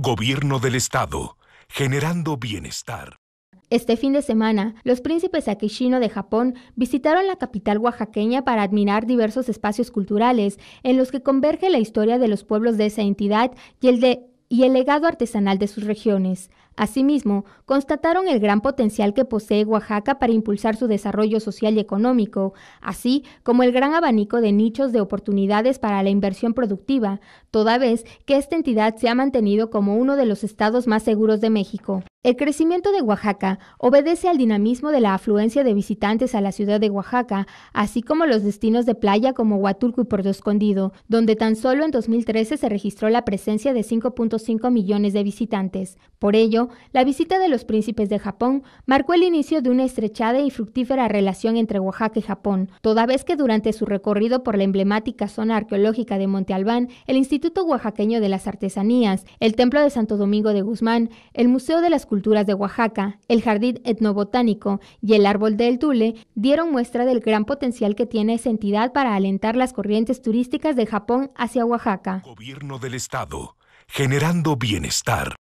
Gobierno del Estado, generando bienestar. Este fin de semana, los príncipes Akishino de Japón visitaron la capital oaxaqueña para admirar diversos espacios culturales en los que converge la historia de los pueblos de esa entidad y el de y el legado artesanal de sus regiones. Asimismo, constataron el gran potencial que posee Oaxaca para impulsar su desarrollo social y económico, así como el gran abanico de nichos de oportunidades para la inversión productiva, toda vez que esta entidad se ha mantenido como uno de los estados más seguros de México. El crecimiento de Oaxaca obedece al dinamismo de la afluencia de visitantes a la ciudad de Oaxaca, así como los destinos de playa como Huatulco y Puerto Escondido, donde tan solo en 2013 se registró la presencia de 5.5 millones de visitantes. Por ello, la visita de los príncipes de Japón marcó el inicio de una estrechada y fructífera relación entre Oaxaca y Japón, toda vez que durante su recorrido por la emblemática zona arqueológica de Monte Albán, el Instituto Oaxaqueño de las Artesanías, el Templo de Santo Domingo de Guzmán, el Museo de las culturas de Oaxaca, el jardín etnobotánico y el árbol del Tule dieron muestra del gran potencial que tiene esa entidad para alentar las corrientes turísticas de Japón hacia Oaxaca. Gobierno del Estado, generando bienestar.